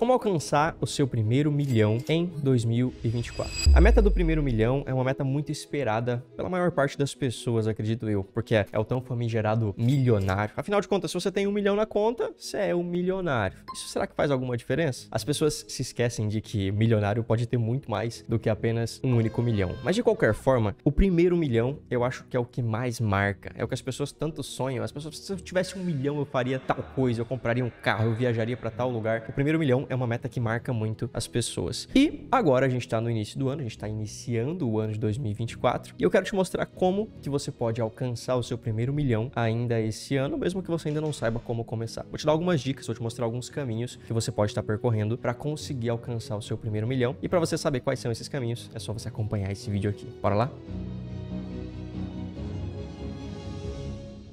Como alcançar o seu primeiro milhão em 2024? A meta do primeiro milhão é uma meta muito esperada pela maior parte das pessoas, acredito eu, porque é o tão famigerado milionário. Afinal de contas, se você tem um milhão na conta, você é um milionário. Isso será que faz alguma diferença? As pessoas se esquecem de que milionário pode ter muito mais do que apenas um único milhão. Mas de qualquer forma, o primeiro milhão eu acho que é o que mais marca. É o que as pessoas tanto sonham. As pessoas, se eu tivesse um milhão, eu faria tal coisa, eu compraria um carro, eu viajaria para tal lugar. O primeiro milhão é uma meta que marca muito as pessoas. E agora a gente está no início do ano, a gente está iniciando o ano de 2024 e eu quero te mostrar como que você pode alcançar o seu primeiro milhão ainda esse ano, mesmo que você ainda não saiba como começar. Vou te dar algumas dicas, vou te mostrar alguns caminhos que você pode estar tá percorrendo para conseguir alcançar o seu primeiro milhão. E para você saber quais são esses caminhos, é só você acompanhar esse vídeo aqui. Bora lá?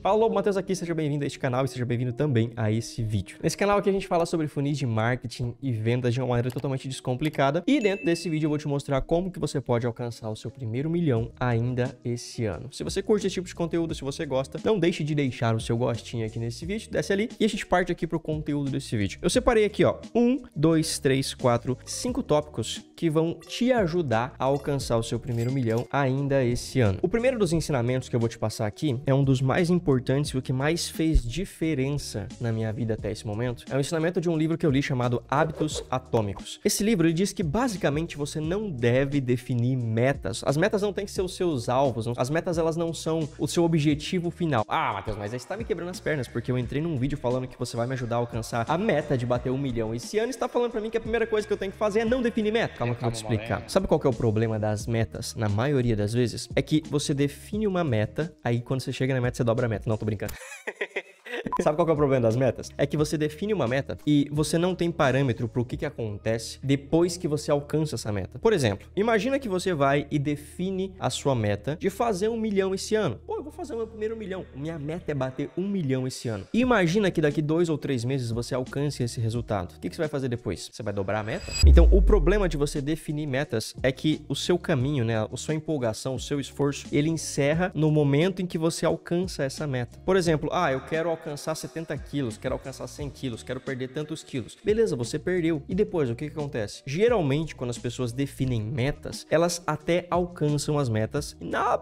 Alô, Matheus aqui, seja bem-vindo a este canal e seja bem-vindo também a esse vídeo. Nesse canal aqui a gente fala sobre funis de marketing e vendas de uma maneira totalmente descomplicada e dentro desse vídeo eu vou te mostrar como que você pode alcançar o seu primeiro milhão ainda esse ano. Se você curte esse tipo de conteúdo, se você gosta, não deixe de deixar o seu gostinho aqui nesse vídeo, desce ali e a gente parte aqui pro conteúdo desse vídeo. Eu separei aqui, ó, um, dois, três, quatro, cinco tópicos que vão te ajudar a alcançar o seu primeiro milhão ainda esse ano. O primeiro dos ensinamentos que eu vou te passar aqui é um dos mais importantes e o que mais fez diferença na minha vida até esse momento. É o um ensinamento de um livro que eu li chamado Hábitos Atômicos. Esse livro ele diz que basicamente você não deve definir metas. As metas não têm que ser os seus alvos, as metas elas não são o seu objetivo final. Ah, Matheus, mas aí está me quebrando as pernas porque eu entrei num vídeo falando que você vai me ajudar a alcançar a meta de bater um milhão. Esse ano está falando para mim que a primeira coisa que eu tenho que fazer é não definir meta calma que eu vou te explicar. Sabe qual que é o problema das metas, na maioria das vezes? É que você define uma meta, aí quando você chega na meta, você dobra a meta. Não, tô brincando. Sabe qual é o problema das metas? É que você define uma meta e você não tem parâmetro para o que, que acontece depois que você alcança essa meta. Por exemplo, imagina que você vai e define a sua meta de fazer um milhão esse ano. Pô, eu vou fazer o meu primeiro milhão. Minha meta é bater um milhão esse ano. Imagina que daqui dois ou três meses você alcance esse resultado. O que, que você vai fazer depois? Você vai dobrar a meta? Então, o problema de você definir metas é que o seu caminho, né, a sua empolgação, o seu esforço, ele encerra no momento em que você alcança essa meta. Por exemplo, ah, eu quero alcançar 70 quilos, quero alcançar 100 quilos, quero perder tantos quilos. Beleza, você perdeu. E depois, o que, que acontece? Geralmente, quando as pessoas definem metas, elas até alcançam as metas na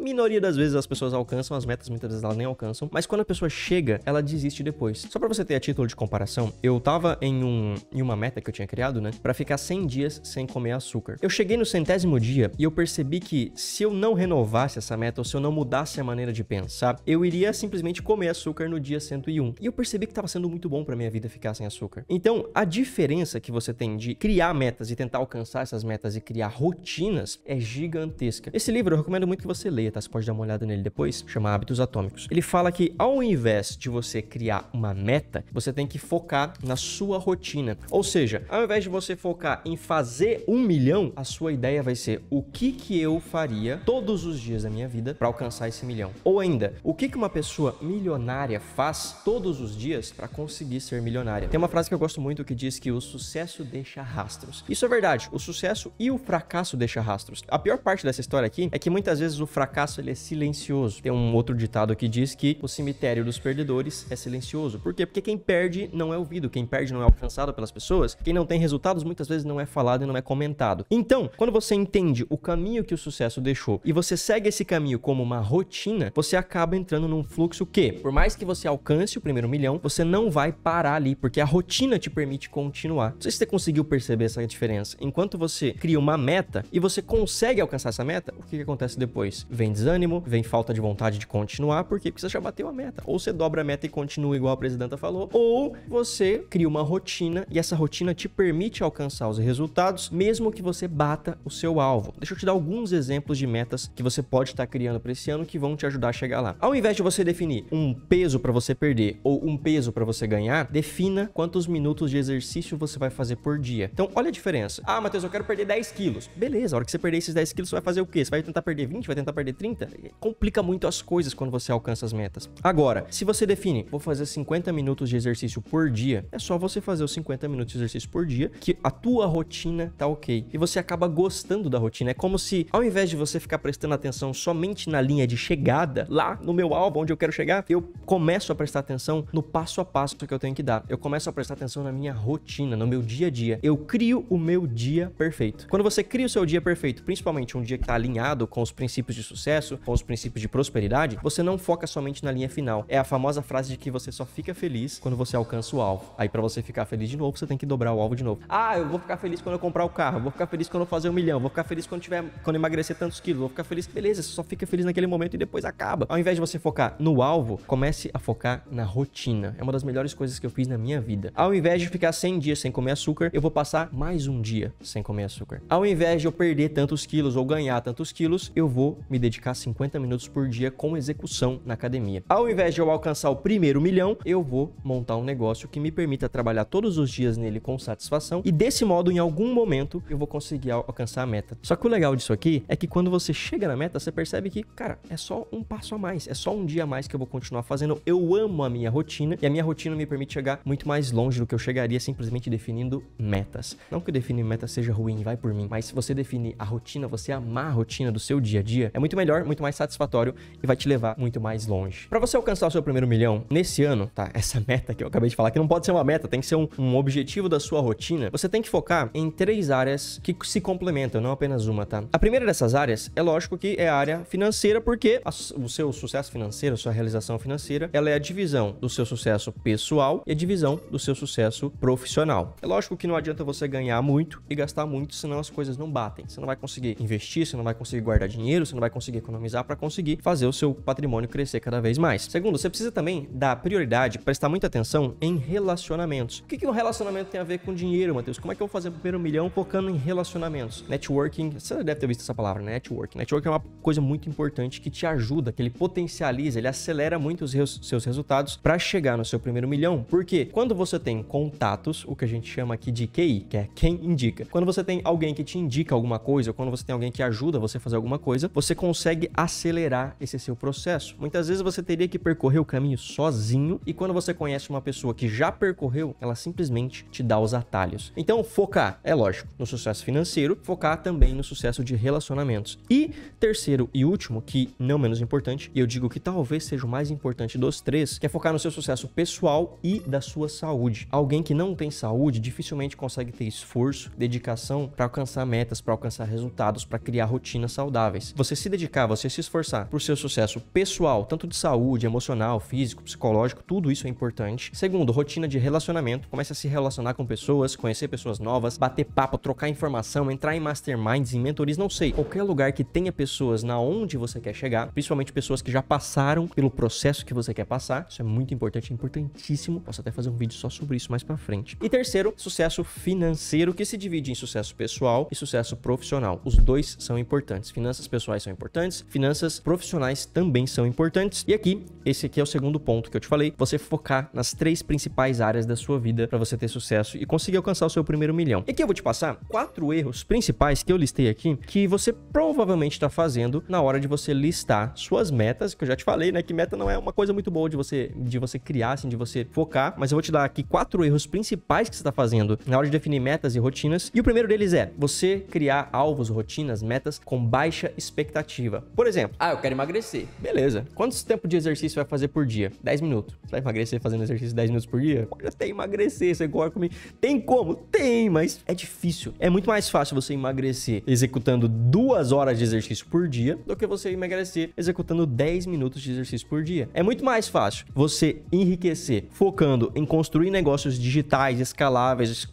minoria das vezes as pessoas alcançam as metas, muitas vezes elas nem alcançam, mas quando a pessoa chega, ela desiste depois. Só para você ter a título de comparação, eu tava em, um, em uma meta que eu tinha criado, né, para ficar 100 dias sem comer açúcar. Eu cheguei no centésimo dia e eu percebi que se eu não renovasse essa meta ou se eu não mudasse a maneira de pensar, eu iria simplesmente comer açúcar no dia 101. E eu percebi que estava sendo muito bom para minha vida ficar sem açúcar. Então, a diferença que você tem de criar metas e tentar alcançar essas metas e criar rotinas é gigantesca. Esse livro eu recomendo muito que você leia tá? Você pode dar uma olhada nele depois, chama Hábitos Atômicos. Ele fala que ao invés de você criar uma meta, você tem que focar na sua rotina. Ou seja, ao invés de você focar em fazer um milhão, a sua ideia vai ser o que que eu faria todos os dias da minha vida para alcançar esse milhão. Ou ainda, o que que uma pessoa milionária faz todos os dias para conseguir ser milionária? Tem uma frase que eu gosto muito que diz que o sucesso deixa rastros. Isso é verdade. O sucesso e o fracasso deixa rastros. A pior parte dessa história aqui é que muitas vezes o fracasso fracasso ele é silencioso. Tem um outro ditado que diz que o cemitério dos perdedores é silencioso. Por quê? Porque quem perde não é ouvido, quem perde não é alcançado pelas pessoas, quem não tem resultados muitas vezes não é falado e não é comentado. Então, quando você entende o caminho que o sucesso deixou e você segue esse caminho como uma rotina, você acaba entrando num fluxo que, por mais que você alcance o primeiro milhão, você não vai parar ali, porque a rotina te permite continuar. Não sei se você conseguiu perceber essa diferença. Enquanto você cria uma meta e você consegue alcançar essa meta, o que, que acontece depois? Vem vem desânimo, vem falta de vontade de continuar. Por quê? Porque você já bateu a meta. Ou você dobra a meta e continua igual a presidenta falou, ou você cria uma rotina e essa rotina te permite alcançar os resultados, mesmo que você bata o seu alvo. Deixa eu te dar alguns exemplos de metas que você pode estar criando para esse ano que vão te ajudar a chegar lá. Ao invés de você definir um peso para você perder ou um peso para você ganhar, defina quantos minutos de exercício você vai fazer por dia. Então, olha a diferença. Ah, Matheus, eu quero perder 10 quilos. Beleza, a hora que você perder esses 10 quilos, você vai fazer o quê? Você vai tentar perder 20, vai tentar perder 30. Complica muito as coisas quando você alcança as metas. Agora, se você define, vou fazer 50 minutos de exercício por dia, é só você fazer os 50 minutos de exercício por dia, que a tua rotina tá ok. E você acaba gostando da rotina. É como se, ao invés de você ficar prestando atenção somente na linha de chegada, lá no meu alvo, onde eu quero chegar, eu começo a prestar atenção no passo a passo que eu tenho que dar. Eu começo a prestar atenção na minha rotina, no meu dia a dia. Eu crio o meu dia perfeito. Quando você cria o seu dia perfeito, principalmente um dia que tá alinhado com os princípios de sucesso, sucesso os princípios de prosperidade, você não foca somente na linha final. É a famosa frase de que você só fica feliz quando você alcança o alvo. Aí para você ficar feliz de novo, você tem que dobrar o alvo de novo. Ah, eu vou ficar feliz quando eu comprar o carro, vou ficar feliz quando eu fazer um milhão, vou ficar feliz quando tiver quando emagrecer tantos quilos, vou ficar feliz. Beleza, você só fica feliz naquele momento e depois acaba. Ao invés de você focar no alvo, comece a focar na rotina. É uma das melhores coisas que eu fiz na minha vida. Ao invés de ficar 100 dias sem comer açúcar, eu vou passar mais um dia sem comer açúcar. Ao invés de eu perder tantos quilos ou ganhar tantos quilos, eu vou me dedicar dedicar 50 minutos por dia com execução na academia. Ao invés de eu alcançar o primeiro milhão, eu vou montar um negócio que me permita trabalhar todos os dias nele com satisfação e desse modo, em algum momento, eu vou conseguir alcançar a meta. Só que o legal disso aqui é que quando você chega na meta, você percebe que, cara, é só um passo a mais, é só um dia a mais que eu vou continuar fazendo. Eu amo a minha rotina e a minha rotina me permite chegar muito mais longe do que eu chegaria simplesmente definindo metas. Não que definir meta seja ruim, vai por mim, mas se você definir a rotina, você amar a rotina do seu dia a dia, é muito mais melhor, muito mais satisfatório e vai te levar muito mais longe. Para você alcançar o seu primeiro milhão nesse ano, tá? Essa meta que eu acabei de falar, que não pode ser uma meta, tem que ser um, um objetivo da sua rotina. Você tem que focar em três áreas que se complementam, não apenas uma, tá? A primeira dessas áreas é lógico que é a área financeira, porque a, o seu sucesso financeiro, sua realização financeira, ela é a divisão do seu sucesso pessoal e a divisão do seu sucesso profissional. É lógico que não adianta você ganhar muito e gastar muito, senão as coisas não batem. Você não vai conseguir investir, você não vai conseguir guardar dinheiro, você não vai conseguir conseguir economizar para conseguir fazer o seu patrimônio crescer cada vez mais. Segundo, você precisa também dar prioridade, prestar muita atenção em relacionamentos. O que, que um relacionamento tem a ver com dinheiro, Matheus? Como é que eu vou fazer o primeiro milhão focando em relacionamentos? Networking, você deve ter visto essa palavra, né? networking. Networking é uma coisa muito importante que te ajuda, que ele potencializa, ele acelera muito os seus resultados para chegar no seu primeiro milhão. Porque quando você tem contatos, o que a gente chama aqui de QI, que é quem indica, quando você tem alguém que te indica alguma coisa, ou quando você tem alguém que ajuda você a fazer alguma coisa, você consegue consegue acelerar esse seu processo. Muitas vezes você teria que percorrer o caminho sozinho e quando você conhece uma pessoa que já percorreu, ela simplesmente te dá os atalhos. Então, focar, é lógico, no sucesso financeiro, focar também no sucesso de relacionamentos. E terceiro e último, que não menos importante, e eu digo que talvez seja o mais importante dos três, que é focar no seu sucesso pessoal e da sua saúde. Alguém que não tem saúde dificilmente consegue ter esforço, dedicação para alcançar metas, para alcançar resultados, para criar rotinas saudáveis. Você se dedicar dedicar, você se esforçar pro seu sucesso pessoal, tanto de saúde, emocional, físico, psicológico, tudo isso é importante. Segundo, rotina de relacionamento, comece a se relacionar com pessoas, conhecer pessoas novas, bater papo, trocar informação, entrar em masterminds, em mentores, não sei, qualquer lugar que tenha pessoas na onde você quer chegar, principalmente pessoas que já passaram pelo processo que você quer passar. Isso é muito importante, é importantíssimo. Posso até fazer um vídeo só sobre isso mais para frente. E terceiro, sucesso financeiro que se divide em sucesso pessoal e sucesso profissional. Os dois são importantes. Finanças pessoais são importantes importantes, finanças profissionais também são importantes. E aqui, esse aqui é o segundo ponto que eu te falei, você focar nas três principais áreas da sua vida para você ter sucesso e conseguir alcançar o seu primeiro milhão. E aqui eu vou te passar quatro erros principais que eu listei aqui que você provavelmente está fazendo na hora de você listar suas metas, que eu já te falei, né, que meta não é uma coisa muito boa de você de você criar, assim, de você focar, mas eu vou te dar aqui quatro erros principais que você está fazendo na hora de definir metas e rotinas. E o primeiro deles é você criar alvos, rotinas, metas com baixa expectativa por exemplo, ah, eu quero emagrecer. Beleza. Quantos tempo de exercício vai fazer por dia? 10 minutos. Você vai emagrecer fazendo exercício 10 minutos por dia? Pode até emagrecer, você gosta comigo. Tem como? Tem, mas é difícil. É muito mais fácil você emagrecer executando duas horas de exercício por dia do que você emagrecer executando 10 minutos de exercício por dia. É muito mais fácil você enriquecer focando em construir negócios digitais, escaláveis,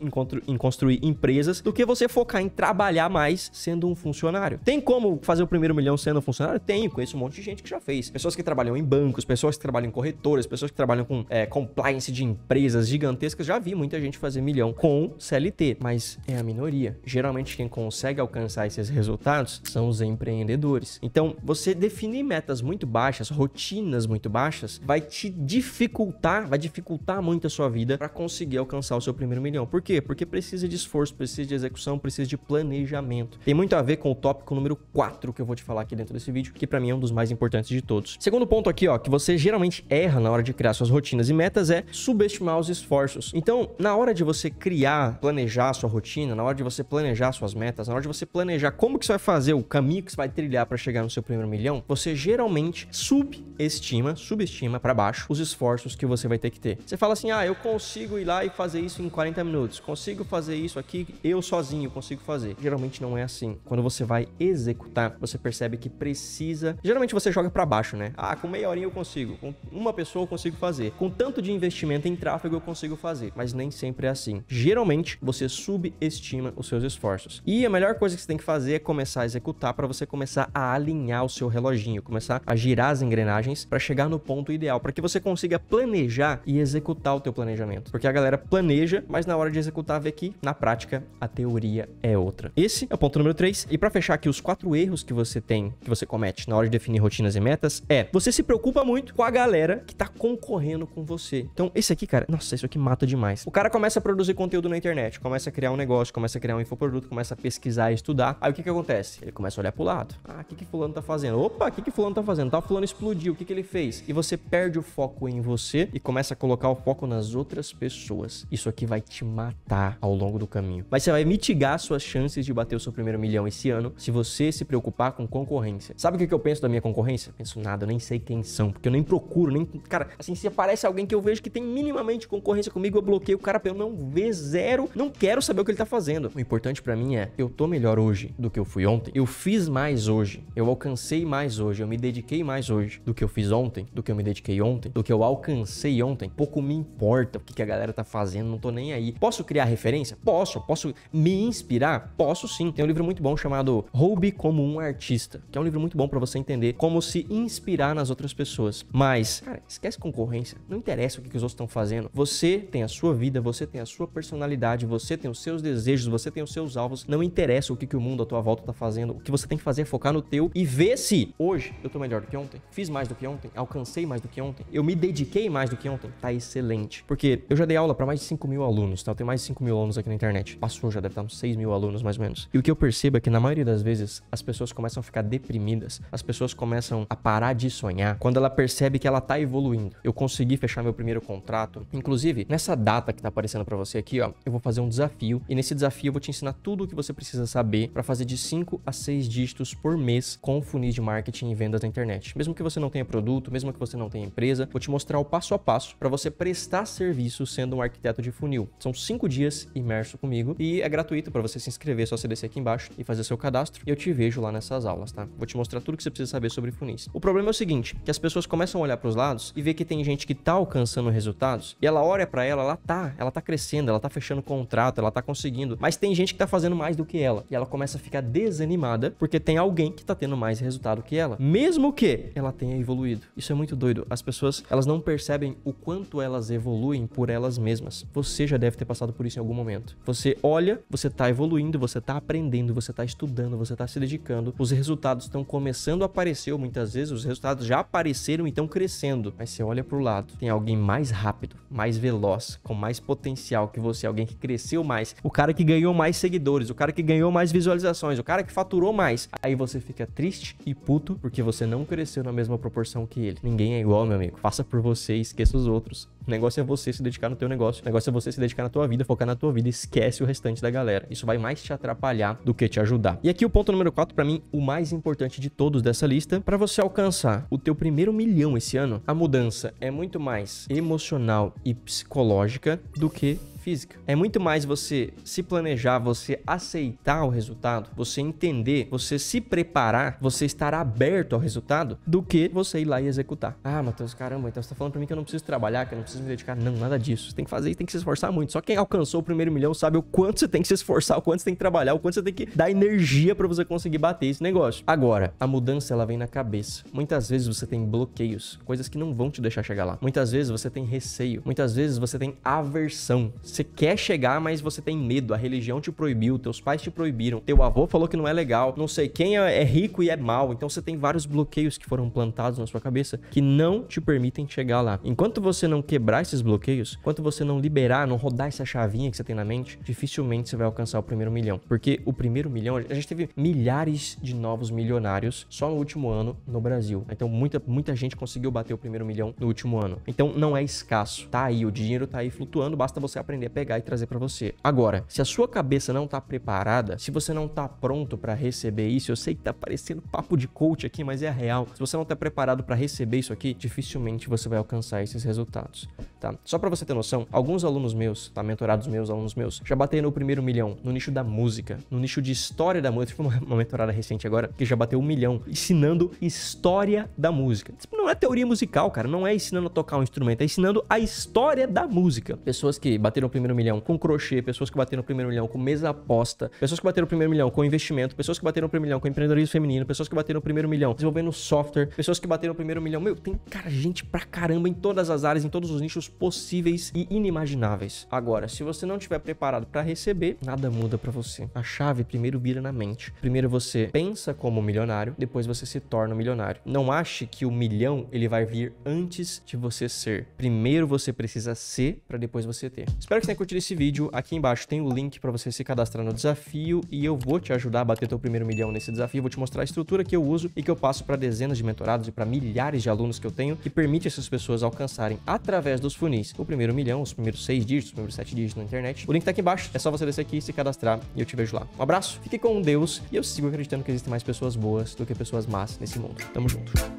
em construir empresas, do que você focar em trabalhar mais sendo um funcionário. Tem como fazer o primeiro milhão sendo funcionário? Tenho, conheço um monte de gente que já fez. Pessoas que trabalham em bancos, pessoas que trabalham em corretoras, pessoas que trabalham com é, compliance de empresas gigantescas. Já vi muita gente fazer milhão com CLT, mas é a minoria. Geralmente quem consegue alcançar esses resultados são os empreendedores. Então, você definir metas muito baixas, rotinas muito baixas, vai te dificultar, vai dificultar muito a sua vida para conseguir alcançar o seu primeiro milhão. Por quê? Porque precisa de esforço, precisa de execução, precisa de planejamento. Tem muito a ver com o tópico número 4 que eu vou te falar aqui dentro desse vídeo, que para mim é um dos mais importantes de todos. Segundo ponto aqui, ó, que você geralmente erra na hora de criar suas rotinas e metas é subestimar os esforços. Então, na hora de você criar, planejar sua rotina, na hora de você planejar suas metas, na hora de você planejar como que você vai fazer o caminho que você vai trilhar para chegar no seu primeiro milhão, você geralmente subestima, subestima para baixo os esforços que você vai ter que ter. Você fala assim: "Ah, eu consigo ir lá e fazer isso em 40 minutos. Consigo fazer isso aqui eu sozinho, consigo fazer". Geralmente não é assim. Quando você vai executar, você percebe que precisa. Geralmente você joga para baixo, né? Ah, com meia horinha eu consigo, com uma pessoa eu consigo fazer, com tanto de investimento em tráfego eu consigo fazer, mas nem sempre é assim. Geralmente você subestima os seus esforços. E a melhor coisa que você tem que fazer é começar a executar para você começar a alinhar o seu reloginho, começar a girar as engrenagens para chegar no ponto ideal, para que você consiga planejar e executar o teu planejamento. Porque a galera planeja, mas na hora de executar vê que na prática a teoria é outra. Esse é o ponto número 3 e para fechar aqui os quatro erros que você tem que você comete na hora de definir rotinas e metas é você se preocupa muito com a galera que tá concorrendo com você. Então, esse aqui, cara, nossa, isso aqui mata demais. O cara começa a produzir conteúdo na internet, começa a criar um negócio, começa a criar um infoproduto, começa a pesquisar e estudar. Aí o que que acontece? Ele começa a olhar pro lado. Ah, o que que fulano tá fazendo? Opa, o que que fulano tá fazendo? Tá, fulano explodiu, o que que ele fez? E você perde o foco em você e começa a colocar o foco nas outras pessoas. Isso aqui vai te matar ao longo do caminho. Mas você vai mitigar suas chances de bater o seu primeiro milhão esse ano se você se preocupar com concorrência concorrência. Sabe o que eu penso da minha concorrência? Penso nada, eu nem sei quem são, porque eu nem procuro, nem. Cara, assim, se aparece alguém que eu vejo que tem minimamente concorrência comigo, eu bloqueio o cara pra eu não ver zero, não quero saber o que ele tá fazendo. O importante para mim é, eu tô melhor hoje do que eu fui ontem, eu fiz mais hoje, eu alcancei mais hoje, eu me dediquei mais hoje do que eu fiz ontem, do que eu me dediquei ontem, do que eu alcancei ontem. Pouco me importa o que, que a galera tá fazendo, não tô nem aí. Posso criar referência? Posso. Posso me inspirar? Posso sim. Tem um livro muito bom chamado Roube como um Artista que é um livro muito bom para você entender como se inspirar nas outras pessoas. Mas, cara, esquece concorrência. Não interessa o que, os outros estão fazendo. Você tem a sua vida, você tem a sua personalidade, você tem os seus desejos, você tem os seus alvos. Não interessa o que, que o mundo à tua volta tá fazendo. O que você tem que fazer é focar no teu e ver se hoje eu tô melhor do que ontem, fiz mais do que ontem, alcancei mais do que ontem, eu me dediquei mais do que ontem. Tá excelente. Porque eu já dei aula para mais de 5 mil alunos, tá? Eu tenho mais de 5 mil alunos aqui na internet. Passou, já deve estar tá uns 6 mil alunos mais ou menos. E o que eu percebo é que na maioria das vezes as pessoas começam a ficar deprimidas. As pessoas começam a parar de sonhar quando ela percebe que ela tá evoluindo. Eu consegui fechar meu primeiro contrato. Inclusive, nessa data que tá aparecendo para você aqui, ó, eu vou fazer um desafio e nesse desafio eu vou te ensinar tudo o que você precisa saber para fazer de 5 a 6 dígitos por mês com funis de marketing e vendas na internet. Mesmo que você não tenha produto, mesmo que você não tenha empresa, vou te mostrar o passo a passo para você prestar serviço sendo um arquiteto de funil. São 5 dias imerso comigo e é gratuito para você se inscrever, é só você descer aqui embaixo e fazer seu cadastro. E eu te vejo lá nessas aulas, tá? Vou te mostrar tudo que você precisa saber sobre funis. O problema é o seguinte, que as pessoas começam a olhar para os lados e ver que tem gente que tá alcançando resultados e ela olha para ela, ela tá, ela tá crescendo, ela tá fechando contrato, ela tá conseguindo, mas tem gente que tá fazendo mais do que ela e ela começa a ficar desanimada porque tem alguém que tá tendo mais resultado que ela, mesmo que ela tenha evoluído. Isso é muito doido. As pessoas, elas não percebem o quanto elas evoluem por elas mesmas. Você já deve ter passado por isso em algum momento. Você olha, você tá evoluindo, você tá aprendendo, você tá estudando, você tá se dedicando, os resultados resultados estão começando a aparecer, muitas vezes os resultados já apareceram e estão crescendo. Mas você olha para o lado, tem alguém mais rápido, mais veloz, com mais potencial que você, alguém que cresceu mais, o cara que ganhou mais seguidores, o cara que ganhou mais visualizações, o cara que faturou mais. Aí você fica triste e puto porque você não cresceu na mesma proporção que ele. Ninguém é igual, meu amigo. Faça por você e esqueça os outros. O negócio é você se dedicar no teu negócio. O negócio é você se dedicar na tua vida, focar na tua vida, esquece o restante da galera. Isso vai mais te atrapalhar do que te ajudar. E aqui o ponto número 4 para mim, o mais importante de todos dessa lista, para você alcançar o teu primeiro milhão esse ano, a mudança é muito mais emocional e psicológica do que física. É muito mais você se planejar, você aceitar o resultado, você entender, você se preparar, você estar aberto ao resultado, do que você ir lá e executar. Ah, Matheus, caramba, então você tá falando pra mim que eu não preciso trabalhar, que eu não preciso me dedicar. Não, nada disso. Você tem que fazer e tem que se esforçar muito. Só quem alcançou o primeiro milhão sabe o quanto você tem que se esforçar, o quanto você tem que trabalhar, o quanto você tem que dar energia para você conseguir bater esse negócio. Agora, a mudança ela vem na cabeça. Muitas vezes você tem bloqueios, coisas que não vão te deixar chegar lá. Muitas vezes você tem receio, muitas vezes você tem aversão. Você quer chegar, mas você tem medo. A religião te proibiu, teus pais te proibiram, teu avô falou que não é legal, não sei quem é, é rico e é mal. Então você tem vários bloqueios que foram plantados na sua cabeça que não te permitem chegar lá. Enquanto você não quebrar esses bloqueios, enquanto você não liberar, não rodar essa chavinha que você tem na mente, dificilmente você vai alcançar o primeiro milhão. Porque o primeiro milhão, a gente teve milhares de novos milionários só no último ano no Brasil. Então muita, muita gente conseguiu bater o primeiro milhão no último ano. Então não é escasso. Tá aí, o dinheiro tá aí flutuando, basta você aprender poderia pegar e trazer para você. Agora, se a sua cabeça não tá preparada, se você não tá pronto para receber isso, eu sei que tá parecendo papo de coach aqui, mas é a real. Se você não tá preparado para receber isso aqui, dificilmente você vai alcançar esses resultados, tá? Só para você ter noção, alguns alunos meus, tá mentorados meus, alunos meus, já bateram o primeiro milhão no nicho da música, no nicho de história da música, tipo uma, uma mentorada recente agora que já bateu um milhão ensinando história da música. Tipo, não é teoria musical, cara, não é ensinando a tocar um instrumento, é ensinando a história da música. Pessoas que bateram primeiro milhão com crochê, pessoas que bateram o primeiro milhão com mesa aposta, pessoas que bateram o primeiro milhão com investimento, pessoas que bateram o primeiro milhão com empreendedorismo feminino, pessoas que bateram o primeiro milhão desenvolvendo software, pessoas que bateram o primeiro milhão. Meu, tem, cara, gente pra caramba em todas as áreas, em todos os nichos possíveis e inimagináveis. Agora, se você não tiver preparado para receber, nada muda para você. A chave primeiro vira na mente. Primeiro você pensa como milionário, depois você se torna um milionário. Não ache que o milhão ele vai vir antes de você ser. Primeiro você precisa ser para depois você ter. Espero Espero que você tenha curtido esse vídeo. Aqui embaixo tem o link para você se cadastrar no desafio e eu vou te ajudar a bater teu primeiro milhão nesse desafio. Vou te mostrar a estrutura que eu uso e que eu passo para dezenas de mentorados e para milhares de alunos que eu tenho, que permite essas pessoas alcançarem através dos funis o primeiro milhão, os primeiros seis dígitos, os primeiros sete dígitos na internet. O link tá aqui embaixo. É só você descer aqui, se cadastrar e eu te vejo lá. Um abraço, fique com Deus e eu sigo acreditando que existem mais pessoas boas do que pessoas más nesse mundo. Tamo junto.